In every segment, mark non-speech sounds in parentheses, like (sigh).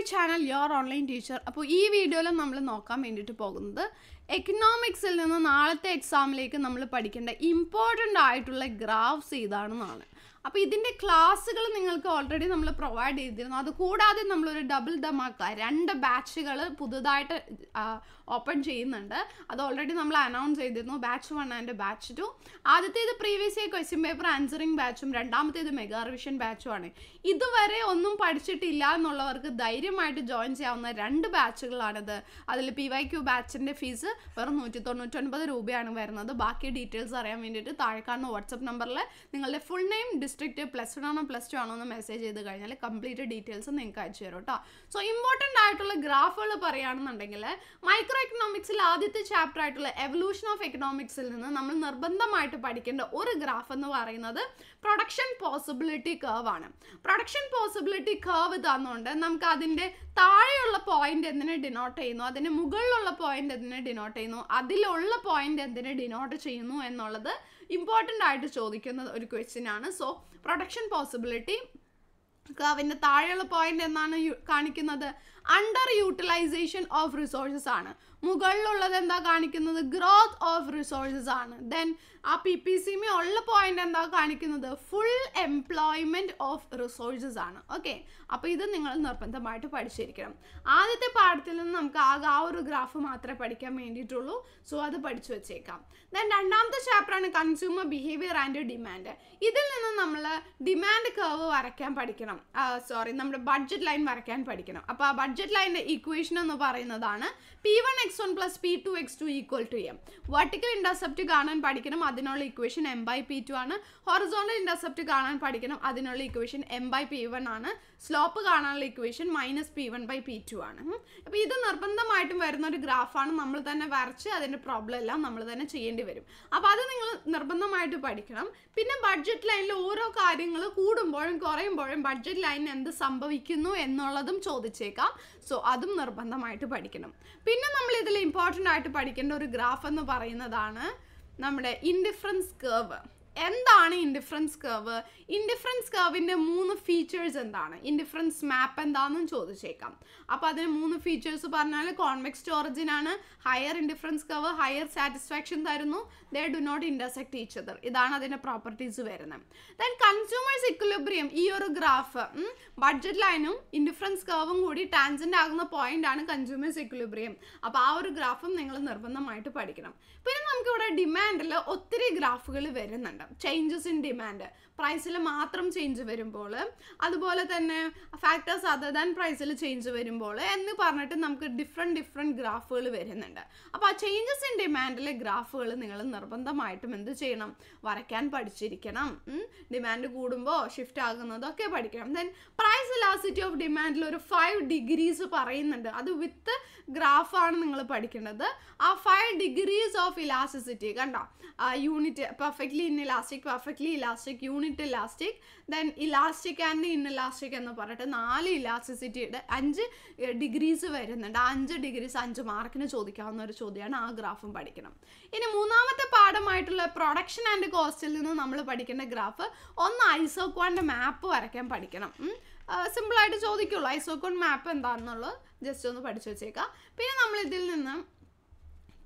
my channel your online teacher അപ്പോൾ ഈ വീഡിയോയിൽ നമ്മൾ നോക്കാൻ വേണ്ടിയിട്ട് പോകുന്നത് എക്കണോമിക്സിൽ നിന്ന് നാളത്തെ എക്സാമിലേക്ക് നമ്മൾ പഠിക്കേണ്ട ഇമ്പോർട്ടൻ്റ് ആയിട്ടുള്ള ഗ്രാഫ്സ് ഇതാണെന്നാണ് അപ്പോൾ ഇതിൻ്റെ ക്ലാസ്സുകൾ നിങ്ങൾക്ക് ഓൾറെഡി നമ്മൾ പ്രൊവൈഡ് ചെയ്തിരുന്നു അതുകൂടാതെ നമ്മളൊരു ഡബിൾ ധമാക്ക രണ്ട് ബാച്ചുകൾ പുതുതായിട്ട് ഓപ്പൺ ചെയ്യുന്നുണ്ട് അത് ഓൾറെഡി നമ്മൾ അനൗൺസ് ചെയ്തിരുന്നു batch one and batch two ആദ്യത്തേത് previous year question paper answering ബാച്ചും രണ്ടാമത്തേത് മെഗാ റിവിഷൻ ബാച്ചുമാണ് ഇതുവരെ ഒന്നും പഠിച്ചിട്ടില്ല എന്നുള്ളവർക്ക് ധൈര്യമായിട്ട് ജോയിൻ ചെയ്യാവുന്ന രണ്ട് ബാച്ചുകളാണിത് അതിൽ പി വൈ ക്യു ബാച്ചിൻ്റെ ഫീസ് വെറും നൂറ്റി തൊണ്ണൂറ്റൊൻപത് രൂപയാണ് വരുന്നത് ബാക്കി ഡീറ്റെയിൽസ് അറിയാൻ വേണ്ടിയിട്ട് താഴെ കാണുന്ന വാട്സപ്പ് നമ്പറിൽ നിങ്ങളുടെ full name district plus one ആണോ പ്ലസ് ടു ആണോ എന്ന് മെസ്സേജ് ചെയ്ത് കഴിഞ്ഞാൽ കംപ്ലീറ്റ് ഡീറ്റെയിൽസ് നിങ്ങൾക്ക് അയച്ചു തരും കേട്ടോ സോ ഇമ്പോർട്ടൻ്റ് ആയിട്ടുള്ള ഗ്രാഫുകൾ പറയുകയാണെന്നുണ്ടെങ്കിൽ മൈക്രോ എക്കണോമിക്സിൽ ആദ്യത്തെ ചാപ്റ്റർ ആയിട്ടുള്ള എവല്യൂഷൻ ഓഫ് എക്കണോമിക്സിൽ നിന്ന് നമ്മൾ നിർബന്ധമായിട്ട് പഠിക്കേണ്ട ഒരു ഗ്രാഫ് എന്ന് പറയുന്നത് പ്രൊഡക്ഷൻ പോസിബിലിറ്റി കേവ് ആണ് പ്രൊഡക്ഷൻ പോസിബിലിറ്റി കേവ് തന്നുകൊണ്ട് നമുക്ക് അതിൻ്റെ താഴെയുള്ള പോയിന്റ് എന്തിനെ ഡിനോട്ട് ചെയ്യുന്നു അതിന് മുകളിലുള്ള പോയിന്റ് എന്തിനെ ഡിനോട്ട് ചെയ്യുന്നു അതിലുള്ള പോയിന്റ് എന്തിനെ ഡിനോട്ട് ചെയ്യുന്നു എന്നുള്ളത് ഇമ്പോർട്ടൻ്റ് ആയിട്ട് ചോദിക്കുന്ന ഒരു ക്വസ്റ്റ്യൻ ആണ് സോ പ്രൊഡക്ഷൻ പോസിബിലിറ്റി അതിൻ്റെ താഴെയുള്ള പോയിന്റ് എന്നാണ് കാണിക്കുന്നത് അണ്ടർ യൂട്ടിലൈസേഷൻ ഓഫ് റിസോഴ്സസ് ആണ് മുകളിലുള്ളത് എന്താ കാണിക്കുന്നത് ഗ്രോത്ത് ഓഫ് റിസോഴ്സസ് ആണ് ദെൻ ആ പി പി സി മി ഉള്ള പോയിന്റ് എന്താ കാണിക്കുന്നത് ഫുൾ എംപ്ലോയ്മെന്റ് ഓഫ് റിസോഴ്സസ് ആണ് ഓക്കെ അപ്പോൾ ഇത് നിങ്ങൾ നിർബന്ധമായിട്ട് പഠിച്ചിരിക്കണം ആദ്യത്തെ പാഠത്തിൽ നിന്ന് നമുക്ക് ആകെ ആ ഒരു ഗ്രാഫ് മാത്രമേ പഠിക്കാൻ വേണ്ടിയിട്ടുള്ളൂ സോ അത് പഠിച്ചു വെച്ചേക്കാം ദെൻ രണ്ടാമത്തെ ചാപ്റ്റർ ആണ് കൺസ്യൂമർ ബിഹേവിയർ ആൻഡ് ഡിമാൻഡ് ഇതിൽ നിന്ന് നമ്മൾ ഡിമാൻഡ് കർവ് വരയ്ക്കാൻ പഠിക്കണം സോറി നമ്മുടെ ബഡ്ജറ്റ് ലൈൻ വരയ്ക്കാൻ പഠിക്കണം അപ്പോൾ ആ ബഡ്ജറ്റ് ലൈൻ്റെ ഇക്വേഷൻ എന്ന് പറയുന്നതാണ് P one X one plus P two X two equal to M vertical intercept കാണാൻ പഠിക്കണം അതിനുള്ള equation M by P two ആണ് ഹൊറിസോണ്ടൽ ഇൻ്റർസെപ്റ്റ് കാണാൻ പഠിക്കണം അതിനുള്ള equation M by P one ആണ് സ്ലോപ്പ് കാണാനുള്ള equation minus P one by P two ആണ് അപ്പോൾ ഇത് നിർബന്ധമായിട്ടും വരുന്ന ഒരു ഗ്രാഫാണ് നമ്മൾ തന്നെ വരച്ച് അതിൻ്റെ പ്രോബ്ലം എല്ലാം നമ്മൾ തന്നെ ചെയ്യേണ്ടി വരും അപ്പോൾ അത് നിങ്ങൾ നിർബന്ധമായിട്ട് പഠിക്കണം പിന്നെ ബഡ്ജറ്റ് ലൈനിൽ ഓരോ കാര്യങ്ങൾ കൂടുമ്പോഴും കുറയുമ്പോഴും ബഡ്ജറ്റ് ലൈനിൽ എന്ത് സംഭവിക്കുന്നു എന്നുള്ളതും ചോദിച്ചേക്കാം സോ അതും നിർബന്ധമായിട്ട് പഠിക്കണം പിന്നെ നമ്മൾ ഇതിൽ ഇമ്പോർട്ടൻ്റ് ആയിട്ട് പഠിക്കേണ്ട ഒരു ഗ്രാഫ് എന്ന് പറയുന്നതാണ് നമ്മുടെ ഇൻഡിഫറൻസ് കേവ് എന്താണ് ഇൻഡിഫറൻസ് കർവ് ഇൻഡിഫറൻസ് കർവിൻ്റെ മൂന്ന് ഫീച്ചേഴ്സ് എന്താണ് ഇൻഡിഫറൻസ് മാപ്പ് എന്താണെന്നും ചോദിച്ചേക്കാം അപ്പോൾ അതിന് മൂന്ന് ഫീച്ചേഴ്സ് പറഞ്ഞാൽ കോൺവെക്സ്റ്റ് ആണ് higher indifference curve higher satisfaction തരുന്നു they do not intersect each other ഇതാണ് അതിൻ്റെ പ്രോപ്പർട്ടീസ് വരുന്നത് ദെൻ കൺസ്യൂമേഴ്സ് ഇക്വലിബ്രിയം ഈ ഒരു ഗ്രാഫ് ബഡ്ജറ്റ് ലൈനും ഇൻഡിഫറൻസ് കർവും കൂടി ടാൻജൻ്റ് ആകുന്ന ആണ് കൺസ്യൂമേഴ്സ് ഇക്വലിബ്രിയം അപ്പോൾ ആ ഒരു ഗ്രാഫും നിങ്ങൾ നിർബന്ധമായിട്ട് പഠിക്കണം പിന്നെ നമുക്കിവിടെ ഡിമാൻഡിൽ ഒത്തിരി ഗ്രാഫുകൾ വരുന്നുണ്ട് വരുന്നുണ്ട് ചേഞ്ചസ് ഇൻ ഡിമാൻഡ് പ്രൈസിൽ മാത്രം ചേഞ്ച് വരുമ്പോൾ അതുപോലെ തന്നെ ഫാക്ടേഴ്സ് അതർ ദാൻ പ്രൈസിൽ ചേഞ്ച് വരുമ്പോൾ എന്ന് പറഞ്ഞിട്ട് നമുക്ക് ഡിഫറെൻറ്റ് ഡിഫറെൻറ്റ് ഗ്രാഫുകൾ വരുന്നുണ്ട് അപ്പോൾ ആ ചേഞ്ചസ് ഇൻ ഡിമാൻഡിലെ ഗ്രാഫുകൾ നിങ്ങൾ നിർബന്ധമായിട്ടും എന്ത് ചെയ്യണം വരയ്ക്കാൻ പഠിച്ചിരിക്കണം ഡിമാൻഡ് കൂടുമ്പോൾ ഷിഫ്റ്റ് ആകുന്നതൊക്കെ പഠിക്കണം ദെൻ പ്രൈസ് ലാസിറ്റി ഓഫ് ഡിമാൻഡിൽ ഒരു ഫൈവ് ഡിഗ്രീസ് പറയുന്നുണ്ട് അത് വിത്ത് ഗ്രാഫാണ് നിങ്ങൾ പഠിക്കേണ്ടത് ആ ഫൈവ് ഡിഗ്രീസ് ഓഫ് ഇലാസിസിറ്റി കണ്ടോ unit perfectly inelastic perfectly elastic unit elastic then elastic and inelastic എന്ന് പറഞ്ഞിട്ട് നാല് ഇലാസ്റ്റിസിറ്റിയുടെ അഞ്ച് ഡിഗ്രീസ് വരുന്നുണ്ട് ആ അഞ്ച് ഡിഗ്രീസ് അഞ്ച് മാർക്കിന് ചോദിക്കാവുന്ന ഒരു ചോദ്യമാണ് ആ ഗ്രാഫും പഠിക്കണം ഇനി മൂന്നാമത്തെ പാഠമായിട്ടുള്ള പ്രൊഡക്ഷൻ ആൻഡ് കോസ്റ്റിൽ നിന്ന് നമ്മൾ പഠിക്കേണ്ട ഗ്രാഫ് ഒന്ന് ഐസോക്വാൻ്റെ മാപ്പ് വരയ്ക്കാൻ പഠിക്കണം സിമ്പിളായിട്ട് ചോദിക്കുള്ളൂ ഐസോക്വാൻ മാപ്പ് എന്താണെന്നുള്ളത് ജസ്റ്റ് ഒന്ന് പഠിച്ചു വെച്ചേക്കാം പിന്നെ നമ്മൾ ഇതിൽ നിന്ന്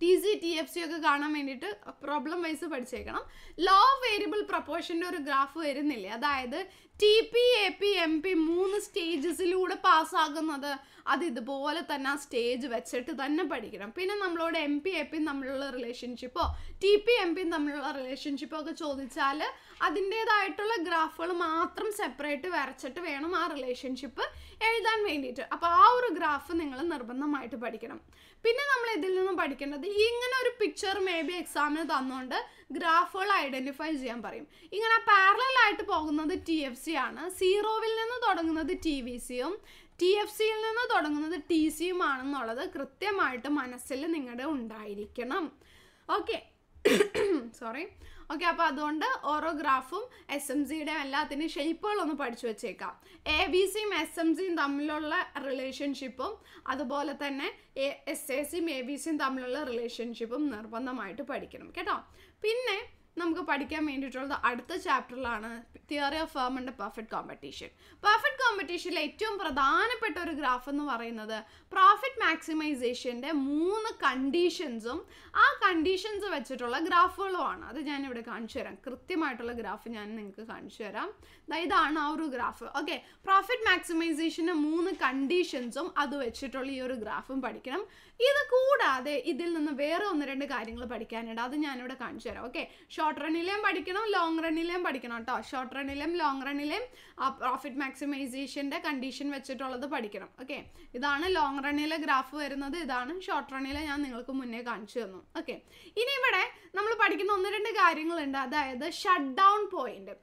T C T F C ഒക്കെ കാണാൻ വേണ്ടിയിട്ട് പ്രോബ്ലം വൈസ് പഠിച്ചേക്കണം ലോ വേരിയബിൾ പ്രപ്പോർഷൻ്റെ ഒരു ഗ്രാഫ് വരുന്നില്ലേ അതായത് T P A P M P മൂന്ന് സ്റ്റേജസിലൂടെ പാസ്സാകുന്നത് അത് ഇതുപോലെ തന്നെ ആ സ്റ്റേജ് വെച്ചിട്ട് തന്നെ പഠിക്കണം പിന്നെ നമ്മളോട് എം പി എ പി തമ്മിലുള്ള റിലേഷൻഷിപ്പോ ടി പി എം പി തമ്മിലുള്ള റിലേഷൻഷിപ്പോ ഒക്കെ ചോദിച്ചാൽ അതിൻ്റെതായിട്ടുള്ള ഗ്രാഫുകൾ മാത്രം സെപ്പറേറ്റ് വരച്ചിട്ട് വേണം ആ റിലേഷൻഷിപ്പ് എഴുതാൻ വേണ്ടിയിട്ട് അപ്പോൾ ആ ഒരു ഗ്രാഫ് നിങ്ങൾ നിർബന്ധമായിട്ട് പഠിക്കണം പിന്നെ നമ്മൾ ഇതിൽ നിന്നും പഠിക്കേണ്ടത് ഇങ്ങനെ ഒരു പിക്ചർ മേ ബി എക്സാമിന് തന്നുകൊണ്ട് ഗ്രാഫുകൾ ഐഡൻറ്റിഫൈ ചെയ്യാൻ പറയും ഇങ്ങനെ പാരലായിട്ട് പോകുന്നത് ടി എഫ് സി ആണ് സീറോവിൽ നിന്ന് തുടങ്ങുന്നത് ടി വി സിയും ടി എഫ് സിയിൽ നിന്ന് തുടങ്ങുന്നത് ടി സിയും ആണെന്നുള്ളത് കൃത്യമായിട്ട് മനസ്സിൽ നിങ്ങളുടെ ഉണ്ടായിരിക്കണം ഓക്കെ സോറി (coughs) ഓക്കെ അപ്പോൾ അതുകൊണ്ട് ഓരോ ഗ്രാഫും എസ് എം സിയുടെ എല്ലാത്തിൻ്റെയും ഷേപ്പുകളൊന്ന് പഠിച്ചു വെച്ചേക്കാം എ ബി സിയും എസ് എം സിയും തമ്മിലുള്ള റിലേഷൻഷിപ്പും അതുപോലെ തന്നെ എ എസ് എ സിയും എ ബി സിയും തമ്മിലുള്ള റിലേഷൻഷിപ്പും നിർബന്ധമായിട്ട് പഠിക്കണം കേട്ടോ പിന്നെ നമുക്ക് പഠിക്കാൻ വേണ്ടിയിട്ടുള്ളത് അടുത്ത ചാപ്റ്ററിലാണ് തിയറി ഓഫ് ഫേമിൻ്റെ പെർഫെക്റ്റ് കോമ്പറ്റീഷൻ പെർഫെക്റ്റ് കോമ്പറ്റീഷനിലെ ഏറ്റവും പ്രധാനപ്പെട്ട ഒരു ഗ്രാഫ് എന്ന് പറയുന്നത് പ്രോഫിറ്റ് മാക്സിമൈസേഷൻ്റെ മൂന്ന് കണ്ടീഷൻസും ആ കണ്ടീഷൻസ് വെച്ചിട്ടുള്ള ഗ്രാഫുകളുമാണ് അത് ഞാനിവിടെ കാണിച്ചു തരാം കൃത്യമായിട്ടുള്ള ഗ്രാഫ് ഞാൻ നിങ്ങൾക്ക് കാണിച്ചു തരാം ഇതാണ് ആ ഒരു ഗ്രാഫ് ഓക്കെ പ്രോഫിറ്റ് മാക്സിമൈസേഷൻ്റെ മൂന്ന് കണ്ടീഷൻസും അത് വെച്ചിട്ടുള്ള ഈ ഒരു ഗ്രാഫും പഠിക്കണം ഇത് കൂടാതെ ഇതിൽ നിന്ന് വേറെ ഒന്ന് രണ്ട് കാര്യങ്ങൾ പഠിക്കാനുണ്ട് അത് ഞാനിവിടെ കാണിച്ചു തരാം ഓക്കെ ഷോർട്ട് റണ്ണിലേയും പഠിക്കണം ലോങ് റണ്ണിലേയും പഠിക്കണം കേട്ടോ ഷോർട്ട് റണ്ണിലും ലോങ് റണ്ണിലും ആ പ്രോഫിറ്റ് മാക്സിമൈസേഷൻ്റെ കണ്ടീഷൻ വെച്ചിട്ടുള്ളത് പഠിക്കണം ഓക്കെ ഇതാണ് ലോങ് റണ്ണിലെ ഗ്രാഫ് വരുന്നത് ഇതാണ് ഷോർട്ട് റണ്ണിലെ ഞാൻ നിങ്ങൾക്ക് മുന്നേ കാണിച്ചു തന്നു ഓക്കെ ഇനി ഇവിടെ നമ്മൾ പഠിക്കുന്ന ഒന്ന് രണ്ട് കാര്യങ്ങളുണ്ട് അതായത് ഷട്ട് ഡൗൺ പോയിന്റ്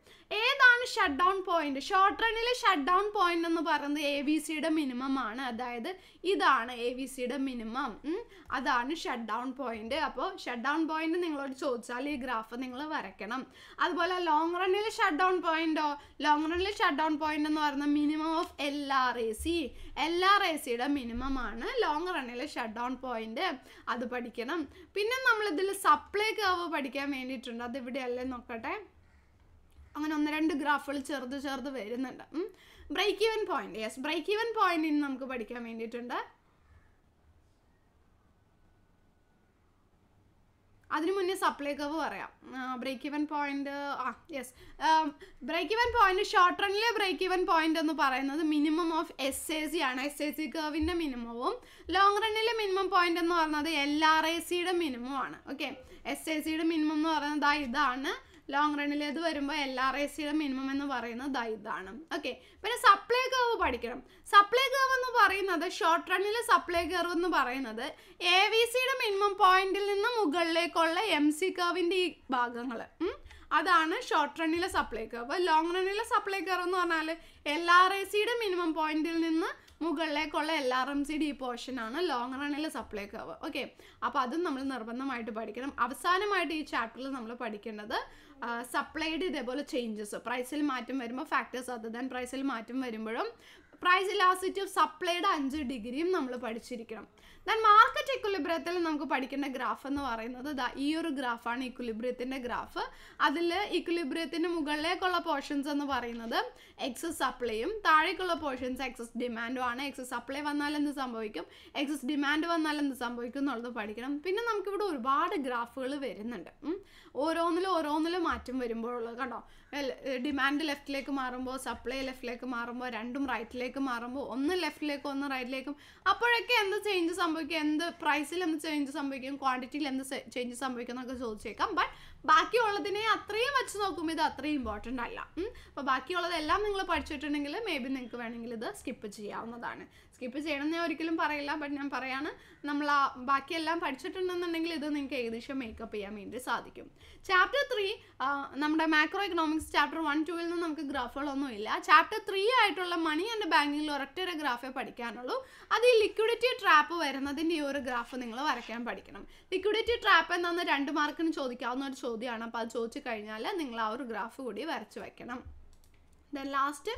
ഏതാണ് ഷട്ട് ഡൗൺ പോയിന്റ് ഷോർട്ട് റണ്ണിൽ ഷട്ട് ഡൗൺ പോയിന്റ് എന്ന് പറയുന്നത് എ വി സിയുടെ മിനിമം ആണ് അതായത് ഇതാണ് എ വി സിയുടെ മിനിമം അതാണ് ഷട്ട് ഡൗൺ പോയിന്റ് അപ്പോൾ ഷട്ട് ഡൗൺ പോയിന്റ് നിങ്ങളോട് ചോദിച്ചാൽ ഈ ഗ്രാഫ് നിങ്ങൾ നിങ്ങൾ വരയ്ക്കണം അതുപോലെ ലോങ് റണ്ണിൽ ഷട്ട് ഡൗൺ പോയിന്റോ ലോങ് റണ്ണിൽ ഷട്ട് ഡൗൺ പോയിന്റ് എന്ന് പറയുന്നത് minimum of L R A C L R A സിയുടെ മിനിമം ആണ് ലോങ് റണ്ണിൽ ഷട്ട് ഡൗൺ പോയിന്റ് അത് പഠിക്കണം പിന്നെ നമ്മൾ ഇതിൽ സപ്ലൈ കർവ് പഠിക്കാൻ വേണ്ടിയിട്ടുണ്ട് അത് ഇവിടെയല്ലേ നോക്കട്ടെ അങ്ങനെ ഒന്ന് രണ്ട് ഗ്രാഫുകൾ ചെറുത് ചെറുത് വരുന്നുണ്ട് break even point yes break even പോയിന്റിന് നമുക്ക് പഠിക്കാൻ വേണ്ടിയിട്ടുണ്ട് അതിനു മുന്നേ സപ്ലൈ കവ് പറയാം ബ്രേക്ക് ഇവൻ പോയിന്റ് ആ yes break even point short റണ്ണിലെ ബ്രേക്ക് ഇവൻ പോയിന്റ് എന്ന് പറയുന്നത് minimum of S A C ആണ് എസ് എ സി കർവിൻ്റെ മിനിമവും ലോങ് റണ്ണിലെ മിനിമം പോയിന്റ് എന്ന് പറയുന്നത് എൽ ആർ എ സിയുടെ മിനിമം ആണ് ഓക്കെ എസ് എ സിയുടെ മിനിമം എന്ന് പറയുന്നത് ഇതാണ് ലോങ് റണ്ണിൽ ഇത് വരുമ്പോൾ എൽ ആർ ഐ സിയുടെ മിനിമം എന്ന് പറയുന്നത് ഇതാണ് ഓക്കെ പിന്നെ സപ്ലൈ കർവ് പഠിക്കണം സപ്ലൈ കർവ് എന്ന് പറയുന്നത് ഷോർട്ട് റണ്ണിൽ സപ്ലൈ കർവ് എന്ന് പറയുന്നത് എ വി സിയുടെ മിനിമം പോയിന്റിൽ നിന്ന് മുകളിലേക്കുള്ള എം സി കർവിൻ്റെ ഈ ഭാഗങ്ങൾ അതാണ് ഷോർട്ട് റണ്ണിലെ സപ്ലൈ കർവ് ലോങ് റണ്ണിലെ സപ്ലൈ കർവ് എന്ന് പറഞ്ഞാൽ എൽ ആർ ഐ സിയുടെ മിനിമം പോയിന്റിൽ നിന്ന് മുകളിലേക്കുള്ള L R M C D ആണ് ലോങ് റണ്ണിലെ സപ്ലൈ കർവ് ഓക്കെ അപ്പോൾ അതും നമ്മൾ നിർബന്ധമായിട്ട് പഠിക്കണം അവസാനമായിട്ട് ഈ ചാപ്റ്ററിൽ നമ്മൾ പഠിക്കേണ്ടത് സപ്ലൈഡ് ഇതേപോലെ ചേഞ്ചസ് പ്രൈസിൽ മാറ്റം വരുമ്പോൾ ഫാക്ടേഴ്സ് അതർ ദാൻ പ്രൈസിൽ മാറ്റം വരുമ്പോഴും പ്രൈസ് ഇലാസിറ്റി ഓഫ് സപ്ലൈയുടെ അഞ്ച് ഡിഗ്രിയും നമ്മൾ പഠിച്ചിരിക്കണം ദാൻ മാർക്കറ്റ് ഇക്വലിബ്രിയത്തിൽ നമുക്ക് പഠിക്കേണ്ട ഗ്രാഫ് എന്ന് പറയുന്നത് ദാ ഈ ഒരു ഗ്രാഫാണ് ഇക്വലിബ്രിയത്തിൻ്റെ ഗ്രാഫ് അതിൽ ഇക്വലിബ്രിയത്തിൻ്റെ മുകളിലേക്കുള്ള പോർഷൻസ് എന്ന് പറയുന്നത് എക്സസ് സപ്ലൈയും താഴേക്കുള്ള പോർഷൻസ് എക്സസ് ഡിമാൻഡും ആണ് എക്സസ് സപ്ലൈ വന്നാൽ എന്ത് സംഭവിക്കും എക്സസ് ഡിമാൻഡ് വന്നാൽ എന്ത് സംഭവിക്കും എന്നുള്ളത് പഠിക്കണം പിന്നെ നമുക്കിവിടെ ഒരുപാട് ഗ്രാഫുകൾ വരുന്നുണ്ട് ഓരോന്നിലും ഓരോന്നിലും മാറ്റം വരുമ്പോഴുള്ളത് കണ്ടോ ഡിമാൻഡ് ലെഫ്റ്റിലേക്ക് മാറുമ്പോൾ സപ്ലൈ ലെഫ്റ്റിലേക്ക് മാറുമ്പോൾ രണ്ടും റൈറ്റിലേക്ക് ലെഫ്റ്റിലേക്ക് മാറുമ്പോൾ ഒന്ന് ലെഫ്റ്റിലേക്കും ഒന്ന് റൈറ്റിലേക്കും അപ്പോഴൊക്കെ എന്ത് ചേഞ്ച് സംഭവിക്കും എന്ത് പ്രൈസിൽ എന്ത് ചേഞ്ച് സംഭവിക്കും ക്വാണ്ടിറ്റിയിൽ എന്ത് ചേഞ്ച് സംഭവിക്കും എന്നൊക്കെ ചോദിച്ചേക്കാം ബട്ട് ബാക്കിയുള്ളതിനെ അത്രയും വെച്ച് നോക്കുമ്പോൾ ഇത് അത്രയും ഇമ്പോർട്ടൻ്റ് അല്ല അപ്പോൾ ബാക്കിയുള്ളതെല്ലാം നിങ്ങൾ പഠിച്ചിട്ടുണ്ടെങ്കിൽ മേ ബി നിങ്ങൾക്ക് വേണമെങ്കിൽ ഇത് സ്കിപ്പ് ചെയ്യാവുന്നതാണ് സ്കിപ്പ് ചെയ്യണം ഞാൻ ഒരിക്കലും പറയില്ല ബട്ട് ഞാൻ പറയാണ് നമ്മൾ ആ ബാക്കിയെല്ലാം പഠിച്ചിട്ടുണ്ടെന്നുണ്ടെങ്കിൽ ഇത് നിങ്ങൾക്ക് ഏകദേശം മേക്കപ്പ് ചെയ്യാൻ വേണ്ടി സാധിക്കും ചാപ്റ്റർ ത്രീ നമ്മുടെ മാക്രോ എക്കണോമിക്സ് ചാപ്റ്റർ വൺ ടൂവിൽ നിന്ന് നമുക്ക് ഗ്രാഫുകളൊന്നും ഇല്ല ചാപ്റ്റർ ത്രീ ആയിട്ടുള്ള മണി ആൻഡ് ബാങ്കിൽ ഒരൊറ്റ ഒരു ഗ്രാഫേ പഠിക്കാനുള്ളൂ അത് ഈ ലിക്വിഡിറ്റി ട്രാപ്പ് വരുന്നതിൻ്റെ ഈ ഒരു ഗ്രാഫ് നിങ്ങൾ വരയ്ക്കാൻ പഠിക്കണം ലിക്വിഡിറ്റി ട്രാപ്പ് എന്നാൽ രണ്ട് മാർക്കിന് ചോദിക്കാവുന്ന ഒരു ചോദ്യമാണ് അപ്പോൾ അത് ചോദിച്ചു കഴിഞ്ഞാൽ നിങ്ങൾ ആ ഒരു ഗ്രാഫ് കൂടി വരച്ച് വയ്ക്കണം ദെൻ ലാസ്റ്റ്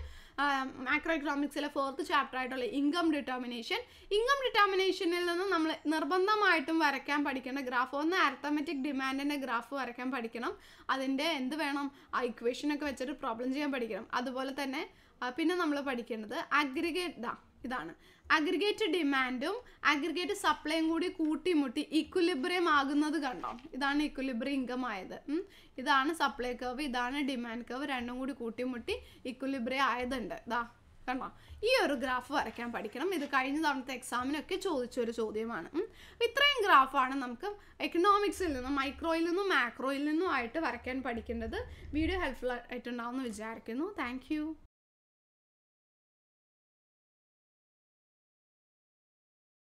മാക്രോ എക്കണോമിക്സിലെ ഫോർത്ത് ചാപ്റ്റർ ആയിട്ടുള്ള ഇൻകം ഡിറ്റർമിനേഷൻ ഇൻകം ഡിറ്റർമിനേഷനിൽ നിന്ന് നമ്മൾ നിർബന്ധമായിട്ടും വരയ്ക്കാൻ പഠിക്കേണ്ട ഗ്രാഫ് ഒന്ന് അരത്തമെറ്റിക് ഡിമാൻഡിൻ്റെ ഗ്രാഫ് വരയ്ക്കാൻ പഠിക്കണം അതിൻ്റെ എന്ത് വേണം ആ ഇക്വേഷനൊക്കെ വെച്ചിട്ട് പ്രോബ്ലം ചെയ്യാൻ പഠിക്കണം അതുപോലെ തന്നെ പിന്നെ നമ്മൾ പഠിക്കേണ്ടത് അഗ്രിഗേറ്റ് ദാ ഇതാണ് അഗ്രിഗേറ്റ് ഡിമാൻഡും അഗ്രിഗേറ്റ് സപ്ലൈയും കൂടി കൂട്ടിമുട്ടി ഇക്വലിബ്രിയം ആകുന്നത് കണ്ടോ ഇതാണ് ഇക്വലിബ്രിയം ഇൻകം ആയത് ഇതാണ് സപ്ലൈ കർവ് ഇതാണ് ഡിമാൻഡ് കർവ് രണ്ടും കൂടി കൂട്ടിമുട്ടി ഇക്വലിബ്രിയം ആയതുണ്ട് ഇതാ കണ്ടോ ഈ ഒരു ഗ്രാഫ് വരയ്ക്കാൻ പഠിക്കണം ഇത് കഴിഞ്ഞ തവണത്തെ എക്സാമിനൊക്കെ ചോദിച്ച ഒരു ചോദ്യമാണ് ഇത്രയും ഗ്രാഫാണ് നമുക്ക് എക്കണോമിക്സിൽ നിന്നും മൈക്രോയിൽ നിന്നും മാക്രോയിൽ നിന്നും ആയിട്ട് വരയ്ക്കാൻ പഠിക്കേണ്ടത് വീഡിയോ ഹെൽപ്ഫുൾ ആയിട്ടുണ്ടാവുമെന്ന് വിചാരിക്കുന്നു താങ്ക്